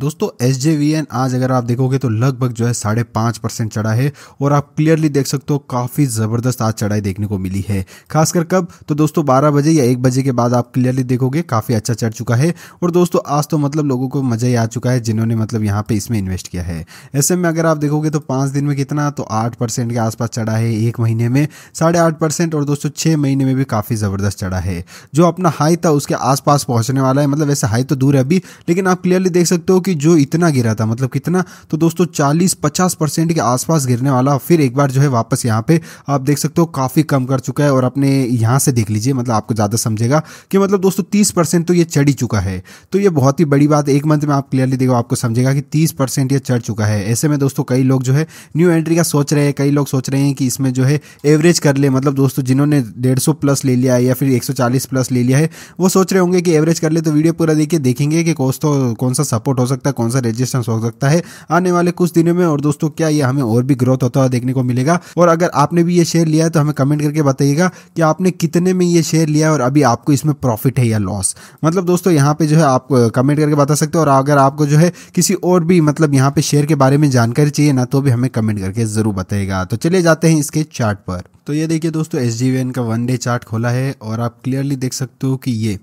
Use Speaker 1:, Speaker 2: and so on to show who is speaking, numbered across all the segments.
Speaker 1: दोस्तों एस आज अगर आप देखोगे तो लगभग जो है साढ़े पांच परसेंट चढ़ा है और आप क्लियरली देख सकते हो काफ़ी ज़बरदस्त आज चढ़ाई देखने को मिली है खासकर कब तो दोस्तों बारह बजे या एक बजे के बाद आप क्लियरली देखोगे काफ़ी अच्छा चढ़ चुका है और दोस्तों आज तो मतलब लोगों को मज़ा ही आ चुका है जिन्होंने मतलब यहाँ पे इसमें इन्वेस्ट किया है ऐसे में अगर आप देखोगे तो पांच दिन में कितना तो आठ परसेंट के आसपास चढ़ा है एक महीने में साढ़े आठ परसेंट और दोस्तों छह महीने में भी काफ़ी ज़बरदस्त चढ़ा है जो अपना हाई था उसके आसपास पहुंचने वाला है मतलब वैसे हाई तो दूर है अभी लेकिन आप क्लियरली देख सकते हो क्योंकि जो इतना गिरा था मतलब कितना तो दोस्तों 40-50 परसेंट के आसपास गिरने वाला फिर एक बार जो है वापस यहाँ पे आप देख सकते हो काफ़ी कम कर चुका है और अपने यहाँ से देख लीजिए मतलब आपको ज़्यादा समझेगा कि मतलब दोस्तों तीस तो ये चढ़ ही चुका है तो ये बहुत ही बड़ी बात एक मंथ में आप क्लियरली देखो आपको समझेगा कि तीस यह चढ़ चुका है ऐसे में दोस्तों कई लोग जो है न्यू एंट्री का सोच रहे हैं कई लोग सोच रहे हैं कि इसमें जो है एवरेज कर ले मतलब दोस्तों जिन्होंने डेढ़ प्लस ले लिया है या फिर चालीस प्लस ले लिया है वो सोच रहे होंगे कि एवरेज कर ले तो वीडियो पूरा देखिए देखेंगे कि कौन सा सपोर्ट हो सकता सकता है कौन सा रेजिस्टेंस हो सकता है आने वाले कुछ दिनों में और दोस्तों क्या ये हमें और भी ग्रोथ होता हुआ देखने को मिलेगा और अगर आपने भी ये शेयर लिया है तो हमें कमेंट करके बताइएगा कि आपने कितने में ये शेयर लिया और अभी आपको इसमें प्रॉफिट है या लॉस मतलब दोस्तों यहाँ पे जो है आप कमेंट करके बता सकते हो और अगर आपको जो है किसी और भी मतलब यहाँ पे शेयर के बारे में जानकारी चाहिए ना तो भी हमें कमेंट करके ज़रूर बताएगा तो चले जाते हैं इसके चार्ट पर तो ये देखिए दोस्तों एस का वन डे चार्ट खोला है और आप क्लियरली देख सकते हो कि ये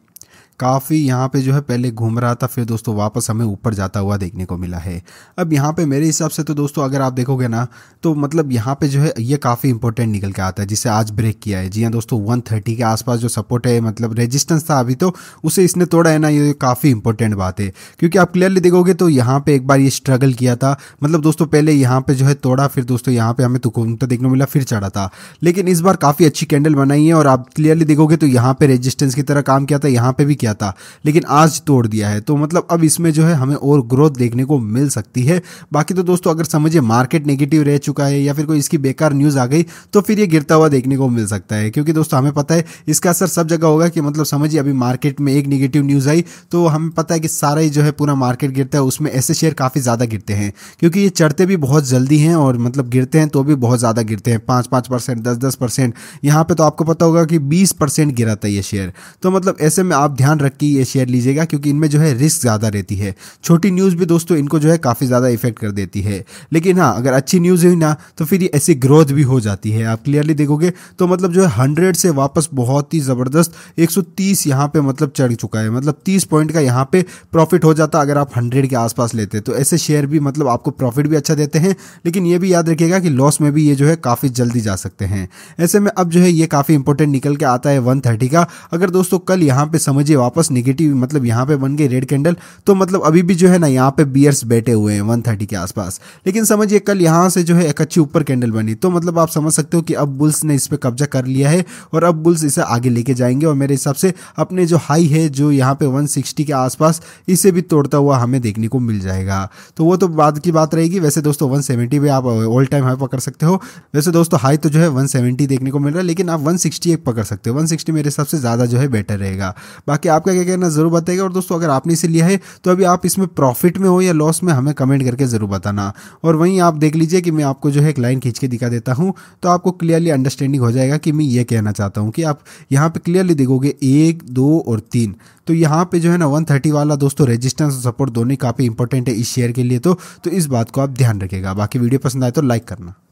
Speaker 1: काफ़ी यहाँ पे जो है पहले घूम रहा था फिर दोस्तों वापस हमें ऊपर जाता हुआ देखने को मिला है अब यहाँ पे मेरे हिसाब से तो दोस्तों अगर आप देखोगे ना तो मतलब यहाँ पे जो है ये काफ़ी इंपॉर्टेंट निकल के आता है जिसे आज ब्रेक किया है जी हाँ दोस्तों 130 के आसपास जो सपोर्ट है मतलब रेजिस्टेंस था अभी तो उसे इसने तोड़ा है ना ये काफ़ी इंपॉर्टेंट बात है क्योंकि आप क्लियरली देखोगे तो यहाँ पर एक बार ये स्ट्रगल किया था मतलब दोस्तों पहले यहाँ पर जो है तोड़ा फिर दोस्तों यहाँ पर हमें तो घूमता देखने को मिला फिर चढ़ा था लेकिन इस बार काफ़ी अच्छी कैंडल बनाई है और आप क्लियरली देखोगे तो यहाँ पर रेजिस्टेंस की तरह काम किया था यहाँ पर भी किया था लेकिन आज तोड़ दिया है तो मतलब अब इसमें जो है हमें और ग्रोथ देखने को मिल सकती है बाकी तो दोस्तों अगर समझिए मार्केट नेगेटिव रह चुका है या फिर कोई इसकी बेकार न्यूज़ आ गई तो फिर ये गिरता हुआ देखने को मिल सकता है क्योंकि दोस्तों हमें पता है इसका असर सब जगह होगा कि मतलब समझिए अभी मार्केट में एक निगेटिव न्यूज़ आई तो हमें पता है कि सारा ही जो है पूरा मार्केट गिरता है उसमें ऐसे शेयर काफ़ी ज़्यादा गिरते हैं क्योंकि ये चढ़ते भी बहुत जल्दी हैं और मतलब गिरते हैं तो भी बहुत ज़्यादा गिरते हैं पाँच पाँच परसेंट दस दस परसेंट यहाँ पर तो आपको पता होगा कि बीस परसेंट गिरा था ये शेयर तो मतलब ऐसे में आप ध्यान ध्यान रख के ये शेयर लीजिएगा क्योंकि इनमें जो है रिस्क ज़्यादा रहती है छोटी न्यूज़ भी दोस्तों इनको जो है काफ़ी ज़्यादा इफेक्ट कर देती है लेकिन हाँ अगर अच्छी न्यूज़ हुई ना तो फिर ये ऐसी ग्रोथ भी हो जाती है आप क्लियरली देखोगे तो मतलब जो है हंड्रेड से वापस बहुत ही ज़बरदस्त एक सौ तीस यहाँ पे मतलब चढ़ चुका है मतलब तीस पॉइंट का यहाँ पर प्रॉफिट हो जाता अगर आप हंड्रेड के आसपास लेते तो ऐसे शेयर भी मतलब आपको प्रॉफिट भी अच्छा देते हैं लेकिन ये भी याद रखिएगा कि लॉस में भी ये जो है काफ़ी जल्दी जा सकते हैं ऐसे में अब जो है ये काफ़ी इंपॉर्टेंट निकल के आता है वन का अगर दोस्तों कल यहाँ पर समझिए वापस निगेटिव मतलब यहाँ पे बन गए रेड कैंडल तो मतलब अभी भी जो है ना यहाँ पे बियर्स बैठे हुए हैं वन थर्टी के आसपास लेकिन समझिए कल यहाँ से जो है एक अच्छी ऊपर कैंडल बनी तो मतलब आप समझ सकते हो कि अब बुल्स ने इस पर कब्जा कर लिया है और अब बुल्स इसे आगे लेके जाएंगे और मेरे हिसाब से अपने जो हाई है जो यहाँ पे वन के आसपास इसे भी तोड़ता हुआ हमें देखने को मिल जाएगा तो वो तो बाद की बात रहेगी वैसे दोस्तों वन सेवेंटी आप ऑल टाइम हाई पकड़ सकते हो वैसे दोस्तों हाई तो जो है सेवेंटी देखने को मिल रहा है लेकिन आप सिक्सटी एक पकड़ सकते हो सिक्सटी मेरे हिसाब से ज़्यादा जो है बेटर रहेगा बाकी आपका क्या कहना जरूर बताएगा और दोस्तों अगर आपने इसे लिया है तो अभी आप इसमें प्रॉफिट में हो या लॉस में हमें कमेंट करके ज़रूर बताना और वहीं आप देख लीजिए कि मैं आपको जो है एक लाइन खींच के दिखा देता हूँ तो आपको क्लियरली अंडरस्टैंडिंग हो जाएगा कि मैं ये कहना चाहता हूँ कि आप यहाँ पर क्लियरली देखोगे एक दो और तीन तो यहाँ पे जो है ना 130 वाला दोस्तों रेजिस्टेंस और सपोर्ट दोनों काफ़ी इंपॉर्टेंट है इस शेयर के लिए तो, तो इस बात को आप ध्यान रखेगा बाकी वीडियो पसंद आए तो लाइक करना